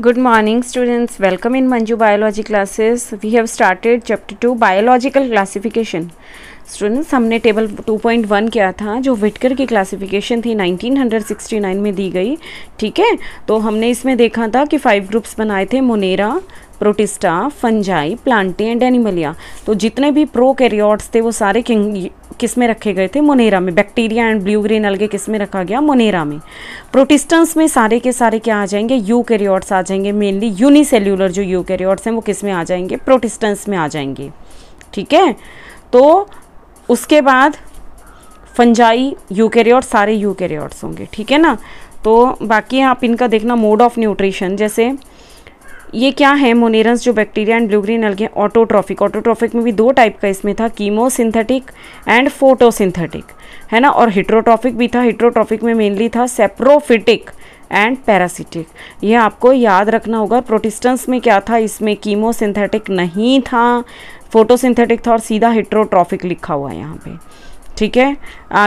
good morning students welcome in Manju biology classes we have started chapter two biological classification students हमने table 2.1 किया था जो Whittaker की classification थी 1969 में दी गई ठीक है तो हमने इसमें देखा था कि फाइव ग्रुप्स बनाए थे Monera Protista Fungi Plantae and Animalia तो जितने भी प्रोकैरियोट्स थे वो सारे किस में रखे गए थे मोनेरा में बैक्टीरिया एंड ब्लू ग्रीन अलगे किस में रखा गया मोनेरा में प्रोटिस्टेंस में सारे के सारे क्या आ जाएंगे यू आ जाएंगे मेनली यूनिसेल्यूलर जो यू हैं वो किस में आ जाएंगे प्रोटिस्टेंस में आ जाएंगे ठीक है तो उसके बाद फंजाई यू सारे यू होंगे ठीक है ना तो बाकी आप इनका देखना मोड ऑफ न्यूट्रिशन जैसे ये क्या है मोनेरस जो bacteria and blue green algae autotrophic autotrophic में भी दो टाइप का इसमें था कीमोसिंथेटिक एंड फोटोसिंथेटिक है ना और हिट्रोट्रॉफिक भी था हिट्रोट्रॉफिक में मेनली था सेप्रोफिटिक एंड पैरासिटिक ये आपको याद रखना होगा प्रोटिस्टेंस में क्या था इसमें कीमोसिंथेटिक नहीं था फोटोसिंथेटिक था और सीधा हिट्रोट्रॉफिक लिखा हुआ है यहाँ पे ठीक है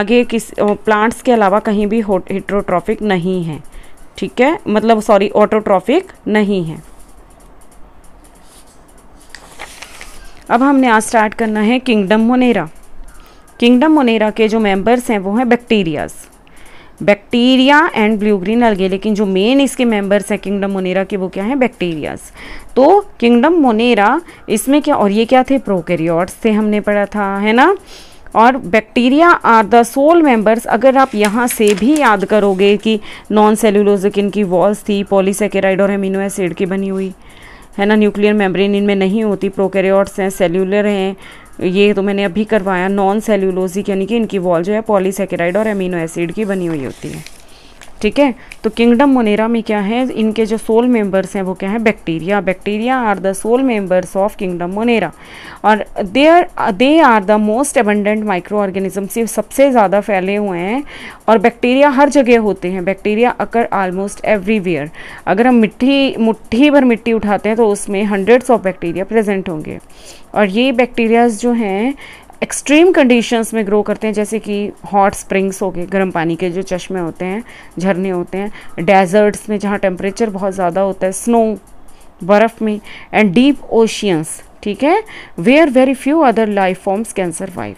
आगे किस प्लांट्स के अलावा कहीं भी हिट्रोट्रॉफिक नहीं है ठीक है मतलब सॉरी ऑटोट्रॉफिक नहीं है अब हमने आज स्टार्ट करना है किंगडम मोनेरा किंगडम मोनेरा के जो मेंबर्स हैं वो हैं bacterias bacteria and blue green algae लेकिन जो मेन इसके मेंबर्स हैं किंगडम मोनेरा के वो क्या हैं बैक्टीरियाज तो किंगडम मोनेरा इसमें क्या और ये क्या थे प्रोकैरियोट्स थे हमने पढ़ा था है ना और bacteria are the sole members अगर आप यहाँ से भी याद करोगे कि नॉन सेलुलोजिक इनकी वॉल्स थी पॉलीसेकेराइड और एमिनो एसिड की बनी हुई है ना न्यूक्लियर मेम्ब्रेन इनमें नहीं होती प्रोकैरियोट्स हैं सेल्यूलर हैं ये तो मैंने अभी करवाया नॉन सेल्यूलोजिक यानी कि इनकी वॉल जो है पॉलीसेकेराइड और एमिनो एसिड की बनी हुई होती है ठीक है तो किंगडम मोनेरा में क्या है इनके जो सोल मेंबर्स हैं वो क्या है bacteria bacteria are the sole members of kingdom Monera और there they are the most abundant microorganism से सबसे ज़्यादा फैले हुए हैं और बैक्टीरिया हर जगह होते हैं बैक्टीरिया अकर आलमोस्ट एवरीवेयर अगर हम मिट्टी मुट्ठी भर मिट्टी उठाते हैं तो उसमें हंड्रेड्स ऑफ बैक्टीरिया प्रेजेंट होंगे और ये बैक्टीरियाज जो हैं एक्सट्रीम कंडीशंस में ग्रो करते हैं जैसे कि हॉट स्प्रिंग्स हो गए गर्म पानी के जो चश्मे होते हैं झरने होते हैं डेजर्ट्स में जहाँ टेम्परेचर बहुत ज़्यादा होता है स्नो बर्फ़ में एंड डीप ओशियंस ठीक है where very few other life forms can survive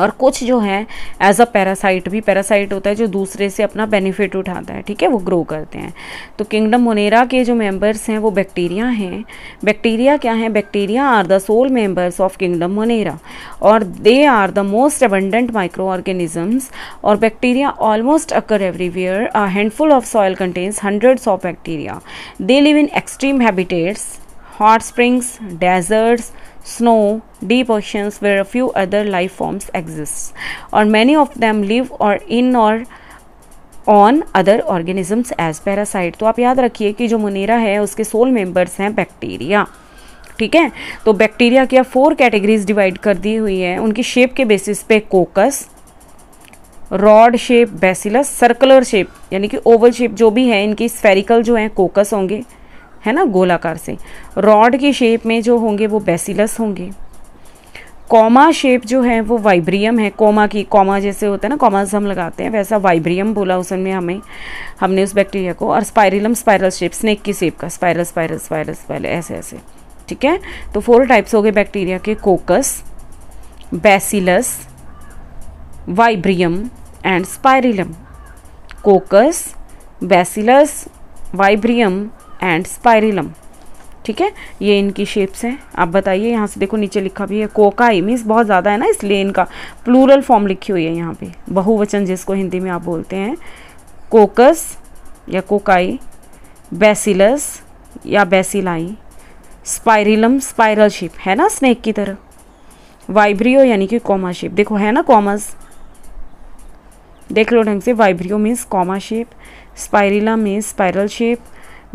और कुछ जो हैं एज अ पैरासाइट भी पैरासाइट होता है जो दूसरे से अपना बेनिफिट उठाता है ठीक है वो ग्रो करते हैं तो किंगडम मोनेरा के जो मेंबर्स हैं वो बैक्टीरिया हैं बैक्टीरिया क्या हैं bacteria are the sole members of kingdom Monera और they are the most abundant microorganisms और bacteria almost occur everywhere a handful of soil contains hundreds of bacteria they live in extreme habitats hot springs deserts snow, deep oceans where a few other life forms exist, or many of them live or in or on other organisms as parasite तो आप याद रखिए कि जो मुनेरा है उसके soul members हैं bacteria ठीक है तो बैक्टीरिया की फोर कैटेगरीज डिवाइड कर दी हुई है उनकी शेप के बेसिस पे coccus rod shape bacillus circular shape यानी कि ओवल शेप जो भी है इनकी स्फेरिकल जो हैं कोकस होंगे है ना गोलाकार से रॉड की शेप में जो होंगे वो बेसिलस होंगे कॉमा शेप जो है वो वाइब्रियम है कॉमा की कॉमा जैसे होता है ना कॉमाज हम लगाते हैं वैसा वाइब्रियम बोला उसमें हमें हमने उस बैक्टीरिया को और स्पाइरिलम स्पायरल शेप स्नेक की शेप का स्पायरल स्पायरल स्पायरल स्पायरल ऐसे ऐसे ठीक है तो फोर टाइप्स हो गए बैक्टीरिया के coccus bacillus vibrium and spirillum coccus bacillus vibrium and spirillum ठीक है ये इनकी शेप्स हैं आप बताइए यहाँ से देखो नीचे लिखा भी है कोकाई मीन्स बहुत ज़्यादा है ना इसलिए इनका प्लूरल फॉर्म लिखी हुई है यहाँ पे बहुवचन जिसको हिंदी में आप बोलते हैं कोकस या कोकाई बेसिलस या बेसिलाई स्पायरिलम स्पायरल शेप है ना स्नेक की तरह वाइब्रियो यानी कि कॉमा शेप देखो है ना कॉमस देख लो ढंग से vibrio means comma shape spirilla means spiral shape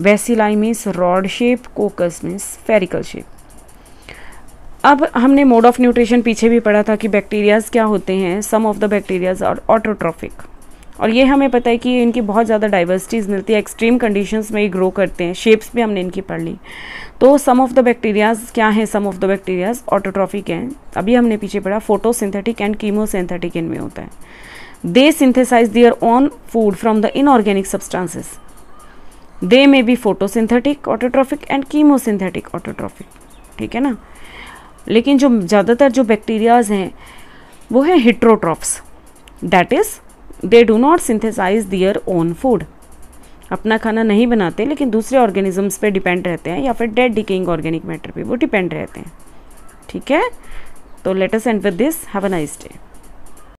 bacilli means rod shape coccus means spherical shape अब हमने मोड ऑफ न्यूट्रिशन पीछे भी पढ़ा था कि बैक्टीरियाज क्या होते हैं सम ऑफ द बैक्टीरियाज और ऑटोट्रॉफिक और ये हमें पता है कि इनकी बहुत ज़्यादा डाइवर्सिटीज़ मिलती है एक्सट्रीम कंडीशंस में ये ग्रो करते हैं शेप्स भी हमने इनकी पढ़ ली तो सम ऑफ द बैक्टीरियाज क्या हैं some of the bacterias autotrophic हैं अभी हमने पीछे पढ़ा फोटोसिंथेटिक एंड कीमोसिंथेटिक इनमें होता है they synthesize their own food from the inorganic substances they may photo photosynthetic autotrophic and chemosynthetic autotrophic ठीक है ना लेकिन जो ज़्यादातर जो बैक्टीरियाज हैं वो है heterotrophs that is they do not synthesize their own food अपना खाना नहीं बनाते लेकिन दूसरे ऑर्गेनिजम्स पे डिपेंड रहते हैं या फिर डेड डिकेइंग ऑर्गेनिक मैटर पे वो डिपेंड रहते हैं ठीक है तो let's end with this have a nice day